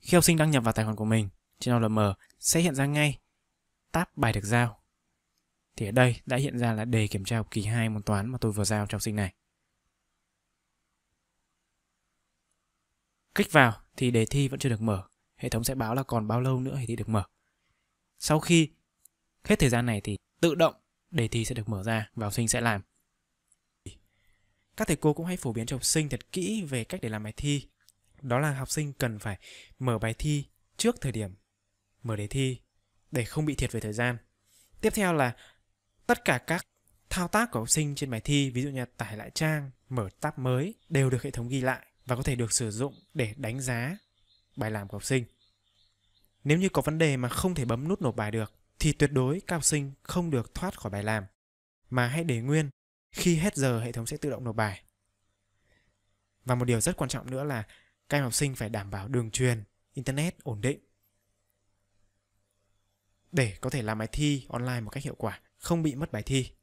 Khi học sinh đăng nhập vào tài khoản của mình trên OLM sẽ hiện ra ngay tab bài được giao. Thì ở đây đã hiện ra là đề kiểm tra học kỳ 2 môn toán mà tôi vừa giao cho học sinh này. Kích vào thì đề thi vẫn chưa được mở. Hệ thống sẽ báo là còn bao lâu nữa thì được mở. Sau khi hết thời gian này thì tự động đề thi sẽ được mở ra và học sinh sẽ làm. Các thầy cô cũng hãy phổ biến cho học sinh thật kỹ về cách để làm bài thi đó là học sinh cần phải mở bài thi trước thời điểm mở đề thi để không bị thiệt về thời gian. Tiếp theo là tất cả các thao tác của học sinh trên bài thi, ví dụ như tải lại trang, mở tab mới đều được hệ thống ghi lại và có thể được sử dụng để đánh giá bài làm của học sinh. Nếu như có vấn đề mà không thể bấm nút nộp bài được thì tuyệt đối các học sinh không được thoát khỏi bài làm mà hãy để nguyên khi hết giờ hệ thống sẽ tự động nộp bài. Và một điều rất quan trọng nữa là các em học sinh phải đảm bảo đường truyền, Internet ổn định để có thể làm bài thi online một cách hiệu quả, không bị mất bài thi.